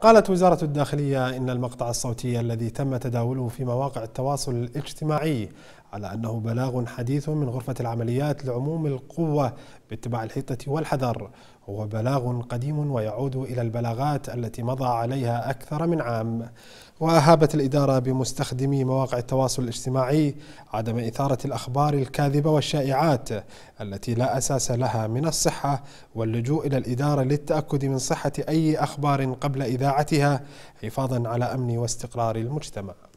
قالت وزارة الداخلية إن المقطع الصوتي الذي تم تداوله في مواقع التواصل الاجتماعي على أنه بلاغ حديث من غرفة العمليات لعموم القوة باتباع الحيطة والحذر هو بلاغ قديم ويعود إلى البلاغات التي مضى عليها أكثر من عام وأهابت الإدارة بمستخدمي مواقع التواصل الاجتماعي عدم إثارة الأخبار الكاذبة والشائعات التي لا أساس لها من الصحة واللجوء إلى الإدارة للتأكد من صحة أي أخبار قبل إذاعتها حفاظا على أمن واستقرار المجتمع